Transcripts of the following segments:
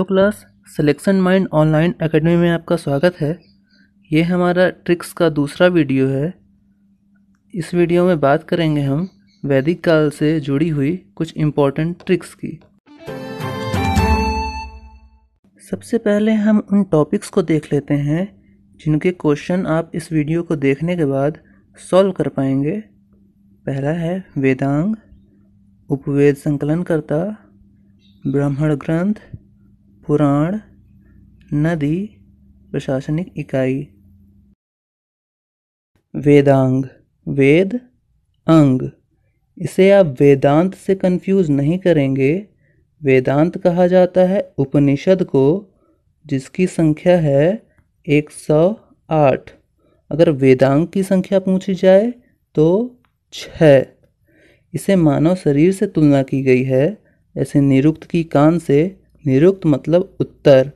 video class selection mind online academy में आपका स्वागत है ये हमारा ट्रिक्स का दूसरा वीडियो है इस वीडियो में बात करेंगे हम वैदिक काल से जुड़ी हुई कुछ इम्पोर्टेंट ट्रिक्स की सबसे पहले हम उन टॉपिक्स को देख लेते हैं जिनके क्वेश्चन आप इस वीडियो को देखने के बाद सॉल्व कर पाएंगे पहला है वेदांग उपवेद संकलनकर्ता ब्राह्मण ग्रंथ पुराण नदी प्रशासनिक इकाई वेदांग वेद अंग इसे आप वेदांत से कंफ्यूज नहीं करेंगे वेदांत कहा जाता है उपनिषद को जिसकी संख्या है 108 अगर वेदांग की संख्या पूछी जाए तो छ इसे मानव शरीर से तुलना की गई है जैसे निरुक्त की कान से निरुक्त मतलब उत्तर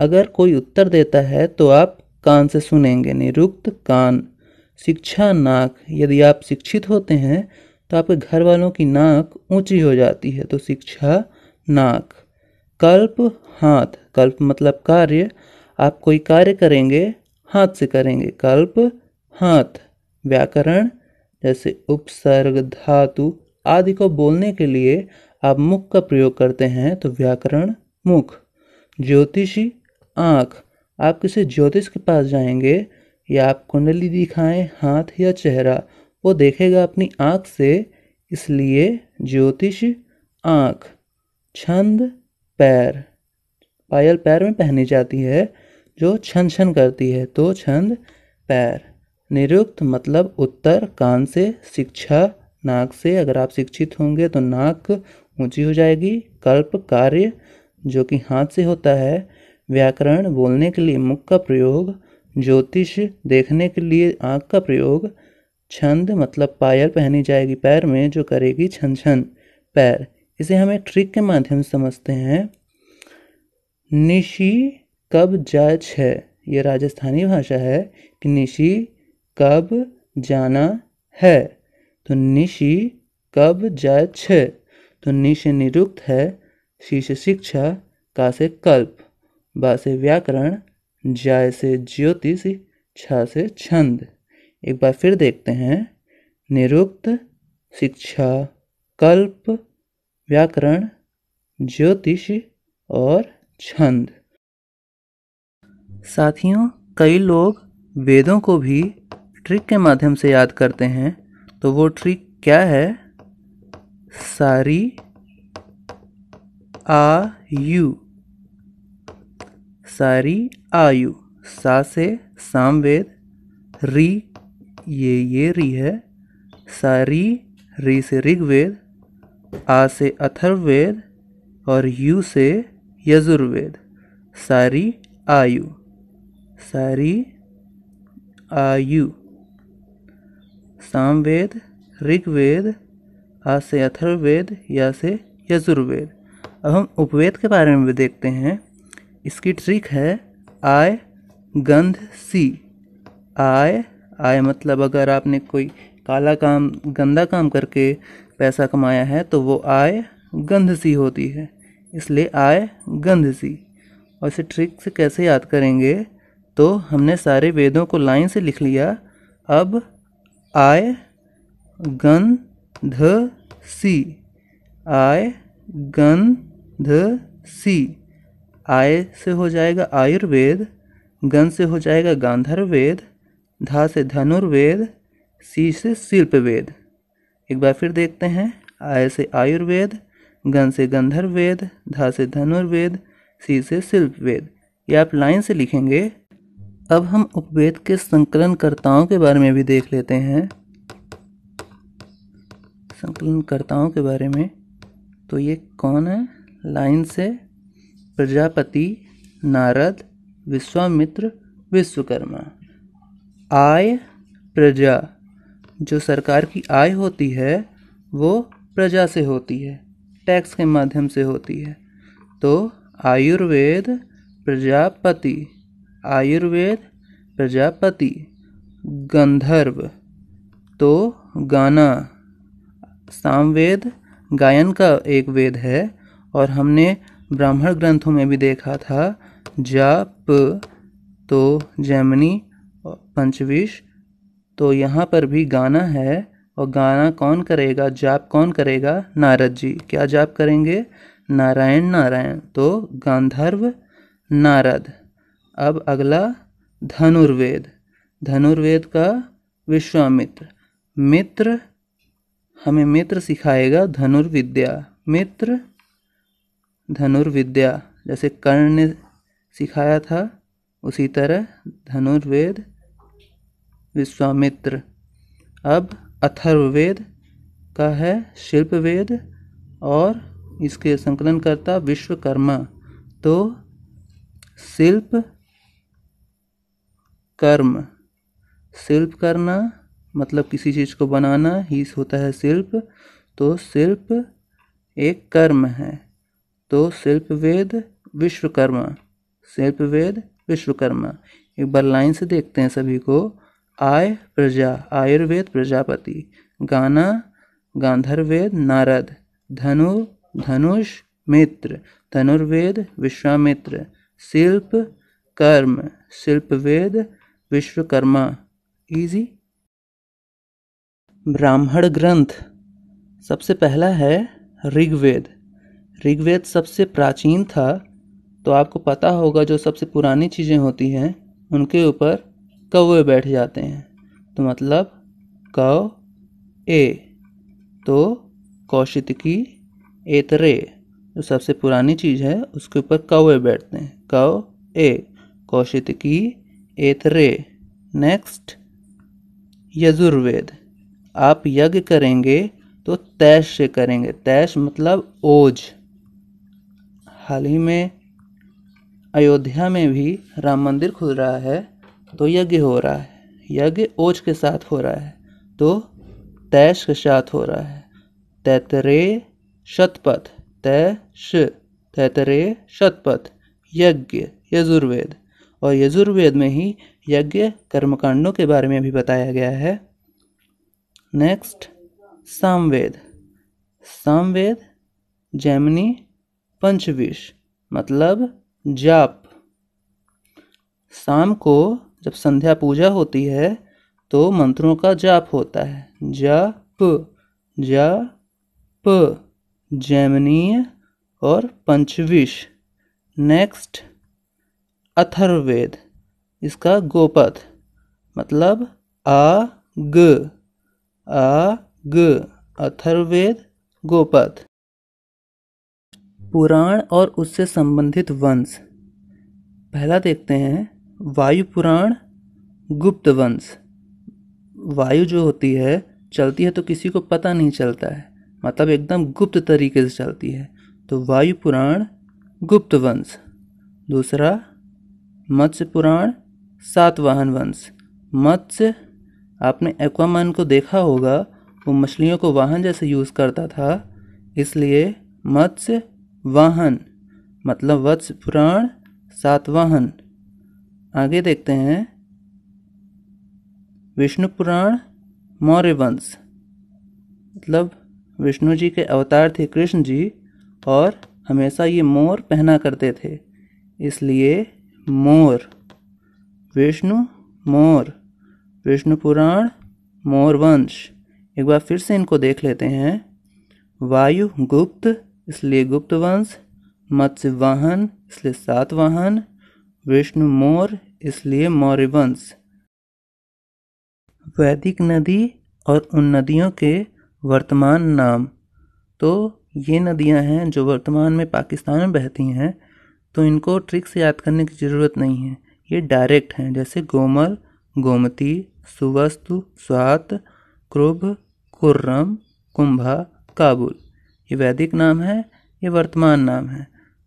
अगर कोई उत्तर देता है तो आप कान से सुनेंगे निरुक्त कान शिक्षा नाक यदि आप शिक्षित होते हैं तो आपके घर वालों की नाक ऊंची हो जाती है तो शिक्षा नाक कल्प हाथ कल्प मतलब कार्य आप कोई कार्य करेंगे हाथ से करेंगे कल्प हाथ व्याकरण जैसे उपसर्ग धातु आदि को बोलने के लिए आप मुख का प्रयोग करते हैं तो व्याकरण मुख ज्योतिषी आँख आप किसी ज्योतिष के पास जाएंगे या आप कुंडली दिखाएं हाथ या चेहरा वो देखेगा अपनी आँख से इसलिए ज्योतिष आँख छंद पैर पायल पैर में पहनी जाती है जो छन छन करती है तो छंद पैर निरुक्त मतलब उत्तर कान से शिक्षा नाक से अगर आप शिक्षित होंगे तो नाक ऊंची हो जाएगी कल्प कार्य जो कि हाथ से होता है व्याकरण बोलने के लिए मुख का प्रयोग ज्योतिष देखने के लिए आँख का प्रयोग छंद मतलब पायल पहनी जाएगी पैर में जो करेगी छन छन पैर इसे हम एक ट्रिक के माध्यम से समझते हैं निशी कब जाच है ये राजस्थानी भाषा है कि निशी कब जाना है तो निशी कब जाच है तो से निरुक्त है सी शिक्षा का से कल्प बा से व्याकरण जाय से ज्योतिष छा से छंद एक बार फिर देखते हैं निरुक्त शिक्षा कल्प व्याकरण ज्योतिष और छंद साथियों कई लोग वेदों को भी ट्रिक के माध्यम से याद करते हैं तो वो ट्रिक क्या है सारी आयु सारी आयु सा से सामवेद री ये ये री है सारी री से ऋग्वेद आ से अथर्ववेद और यू से यजुर्वेद सारी आयु सारी आयु सामवेद ऋग्वेद आ से अथर्ववेद या से यजुर्वेद अब हम उपवेद के बारे में भी देखते हैं इसकी ट्रिक है आय गंध सी आय आय मतलब अगर आपने कोई काला काम गंदा काम करके पैसा कमाया है तो वो आय गंध सी होती है इसलिए आय गंध सी और इसे ट्रिक से कैसे याद करेंगे तो हमने सारे वेदों को लाइन से लिख लिया अब आय गंध सी आय गंध सी आय से हो जाएगा आयुर्वेद गन से हो जाएगा गांधर्वेद धा से धनुर्वेद सी से शिल्प वेद एक बार फिर देखते हैं आय से आयुर्वेद गन से गंधर्वेद धा से धनुर्वेद सी से शिल्प वेद ये आप लाइन से लिखेंगे अब हम उपवेद के संकलनकर्ताओं के बारे में भी देख लेते हैं संकलनकर्ताओं के बारे में तो ये कौन है लाइन से प्रजापति नारद विश्वामित्र विश्वकर्मा आय प्रजा जो सरकार की आय होती है वो प्रजा से होती है टैक्स के माध्यम से होती है तो आयुर्वेद प्रजापति आयुर्वेद प्रजापति गंधर्व तो गाना सामवेद गायन का एक वेद है और हमने ब्राह्मण ग्रंथों में भी देखा था जाप तो जैमिनी पंचविश तो यहाँ पर भी गाना है और गाना कौन करेगा जाप कौन करेगा नारद जी क्या जाप करेंगे नारायण नारायण तो गांधर्व नारद अब अगला धनुर्वेद धनुर्वेद का विश्वामित्र मित्र हमें मित्र सिखाएगा धनुर्विद्या मित्र धनुर्विद्या जैसे कर्ण ने सिखाया था उसी तरह धनुर्वेद विश्वामित्र अब अथर्ववेद का है शिल्पवेद और इसके संकलन करता विश्वकर्मा तो शिल्प कर्म शिल्प करना मतलब किसी चीज़ को बनाना ही होता है शिल्प तो शिल्प एक कर्म है तो शिल्प वेद विश्वकर्मा शिल्प वेद विश्वकर्मा एक बार लाइन से देखते हैं सभी को आय प्रजा आयुर्वेद प्रजापति गाना गांधर्वेद नारद धनु धनुष मित्र धनुर्वेद विश्वामित्र शिल्प कर्म शिल्प वेद विश्वकर्मा इजी ब्राह्मण ग्रंथ सबसे पहला है ऋग्वेद ऋग्वेद सबसे प्राचीन था तो आपको पता होगा जो सबसे पुरानी चीज़ें होती हैं उनके ऊपर कौवे बैठ जाते हैं तो मतलब कौ ए तो की एतरे जो सबसे पुरानी चीज़ है उसके ऊपर कौवे बैठते हैं कौ ए कौशित की एतरे नेक्स्ट यजुर्वेद आप यज्ञ करेंगे तो तैश से करेंगे तैश मतलब ओज हाल ही में अयोध्या में भी राम मंदिर खुल रहा है तो यज्ञ हो रहा है यज्ञ ओज के साथ हो रहा है तो तैश के साथ हो रहा है तैतरे शतपथ तैश तैतरे शतपथ यज्ञ यजुर्वेद और यजुर्वेद में ही यज्ञ कर्मकांडों के बारे में भी बताया गया है नेक्स्ट सामवेद सामवेद जैमिनी पंचविश मतलब जाप शाम को जब संध्या पूजा होती है तो मंत्रों का जाप होता है जाप जाप जैमिनीय और पंचविश नेक्स्ट अथर्वेद इसका गोपथ मतलब आ ग ग अथर्वेद गोपथ पुराण और उससे संबंधित वंश पहला देखते हैं वायु पुराण गुप्त वंश वायु जो होती है चलती है तो किसी को पता नहीं चलता है मतलब एकदम गुप्त तरीके से चलती है तो वायु पुराण गुप्त वंश दूसरा मत्स्य पुराण सातवाहन वंश मत्स्य आपने एक्वामैन को देखा होगा वो मछलियों को वाहन जैसे यूज़ करता था इसलिए मत्स्य वाहन मतलब वत्स पुराण सातवाहन आगे देखते हैं विष्णु पुराण मौर्य वंश मतलब विष्णु जी के अवतार थे कृष्ण जी और हमेशा ये मोर पहना करते थे इसलिए मोर विष्णु मोर विष्णु पुराण वंश एक बार फिर से इनको देख लेते हैं वायु गुप्त इसलिए गुप्त वंश मत्स्य वाहन इसलिए सातवाहन विष्णु मौर्य इसलिए मौर्य वंश वैदिक नदी और उन नदियों के वर्तमान नाम तो ये नदियां हैं जो वर्तमान में पाकिस्तान में बहती हैं तो इनको ट्रिक से याद करने की ज़रूरत नहीं है ये डायरेक्ट हैं जैसे गोमल गोमती सुवस्तु स्वात क्रुभ कुर्रम कुंभा काबुल ये वैदिक नाम है ये वर्तमान नाम है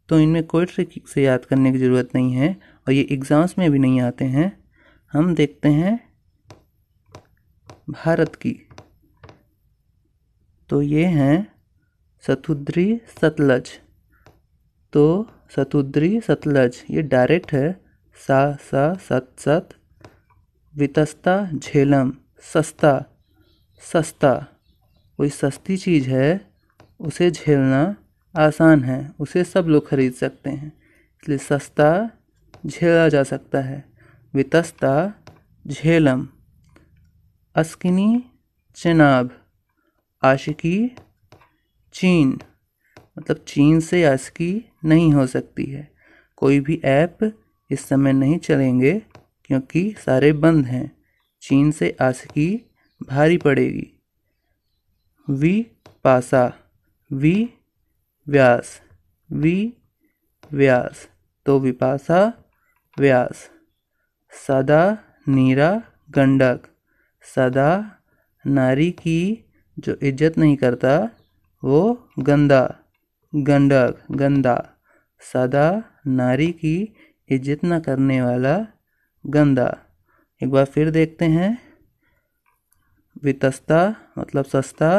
तो इनमें कोई ट्रिक से याद करने की ज़रूरत नहीं है और ये एग्ज़ाम्स में भी नहीं आते हैं हम देखते हैं भारत की तो ये हैं सतुद्री सतलज तो सतुद्री सतलज ये डायरेक्ट है सा सा सत सत वितस्ता झेलम सस्ता सस्ता कोई सस्ती चीज़ है उसे झेलना आसान है उसे सब लोग खरीद सकते हैं इसलिए सस्ता झेला जा सकता है वितस्ता झेलम अस्किनी चनाब आशिकी चीन मतलब चीन से आशिकी नहीं हो सकती है कोई भी ऐप इस समय नहीं चलेंगे क्योंकि सारे बंद हैं चीन से आसकी भारी पड़ेगी वी पासा वी व्यास वी व्यास तो विपासा व्यास सदा नीरा गंडक सदा नारी की जो इज्जत नहीं करता वो गंदा गंडक गंदा सदा नारी की इज्जत न करने वाला गंदा एक बार फिर देखते हैं वितस्ता मतलब सस्ता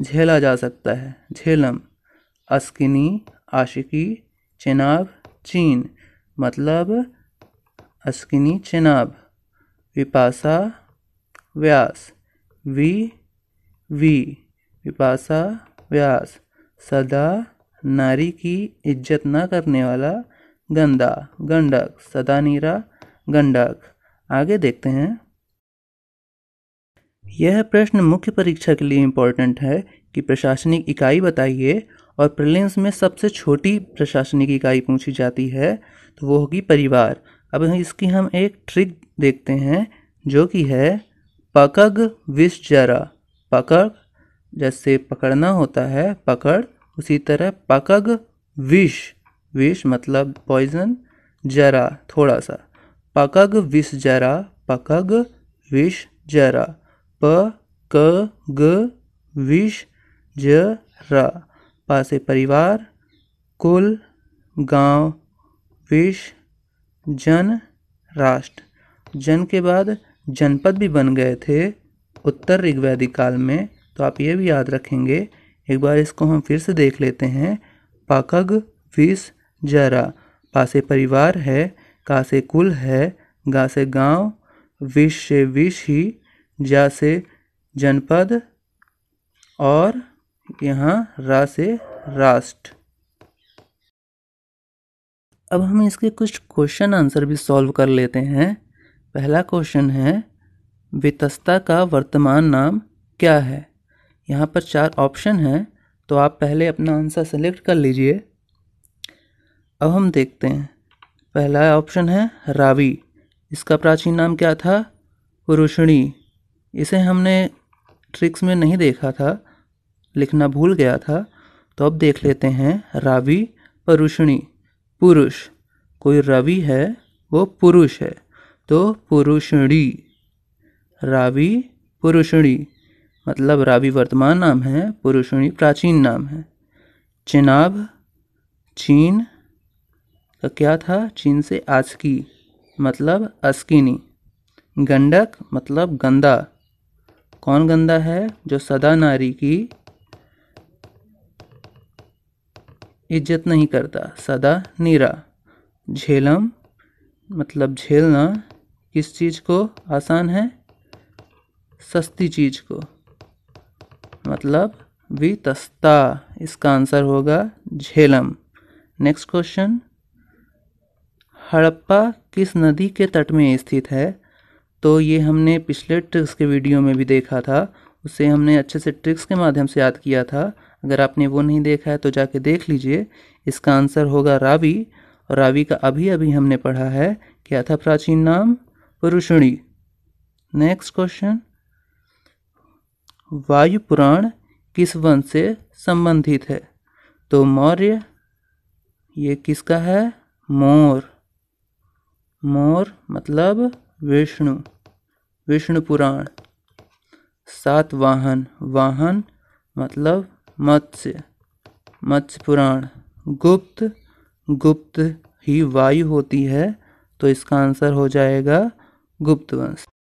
झेला जा सकता है झेलम अस्किनी आशिकी चेनाब चीन मतलब अस्किनी चेनाब विपासा व्यास वी वी विपासा व्यास सदा नारी की इज्जत न करने वाला गंदा गंडक सदा नीरा गंडक आगे देखते हैं यह प्रश्न मुख्य परीक्षा के लिए इम्पोर्टेंट है कि प्रशासनिक इकाई बताइए और प्रिलिम्स में सबसे छोटी प्रशासनिक इकाई पूछी जाती है तो वो होगी परिवार अब इसकी हम एक ट्रिक देखते हैं जो कि है पकग विश जरा पकड़ जैसे पकड़ना होता है पकड़ उसी तरह पकग विष विष मतलब पॉइजन जरा थोड़ा सा पकग विष जरा पकग विष जरा प क ग विष ज रा पासे परिवार कुल गांव विष जन राष्ट्र जन के बाद जनपद भी बन गए थे उत्तर ऋग्वैदिक काल में तो आप ये भी याद रखेंगे एक बार इसको हम फिर से देख लेते हैं पाकग विष जरा पासे परिवार है का से कुल है गा से गांव विश से विश ही जा से जनपद और यहाँ रा से राष्ट्र अब हम इसके कुछ क्वेश्चन आंसर भी सॉल्व कर लेते हैं पहला क्वेश्चन है वितस्ता का वर्तमान नाम क्या है यहाँ पर चार ऑप्शन हैं तो आप पहले अपना आंसर सेलेक्ट कर लीजिए अब हम देखते हैं पहला ऑप्शन है रावी इसका प्राचीन नाम क्या था पुरुषणी इसे हमने ट्रिक्स में नहीं देखा था लिखना भूल गया था तो अब देख लेते हैं रावी परुषणी पुरुष कोई रवि है वो पुरुष है तो पुरुषणी रावी पुरुषणी मतलब रावी वर्तमान नाम है पुरुषणी प्राचीन नाम है चिनाब चीन तो क्या था चीन से आजकी मतलब अस्किनी गंडक मतलब गंदा कौन गंदा है जो सदा नारी की इज्जत नहीं करता सदा नीरा झेलम मतलब झेलना किस चीज़ को आसान है सस्ती चीज़ को मतलब वितस्ता इसका आंसर होगा झेलम नेक्स्ट क्वेश्चन हड़प्पा किस नदी के तट में स्थित है तो ये हमने पिछले ट्रिक्स के वीडियो में भी देखा था उसे हमने अच्छे से ट्रिक्स के माध्यम से याद किया था अगर आपने वो नहीं देखा है तो जाके देख लीजिए इसका आंसर होगा रावी और रावी का अभी अभी हमने पढ़ा है क्या था प्राचीन नाम पुरुषणी नेक्स्ट क्वेश्चन वायु पुराण किस वंश से संबंधित है तो मौर्य ये किसका है मोर मोर मतलब विष्णु विष्णु पुराण सात वाहन वाहन मतलब मत्स्य मत्स्य पुराण गुप्त गुप्त ही वायु होती है तो इसका आंसर हो जाएगा गुप्त वंश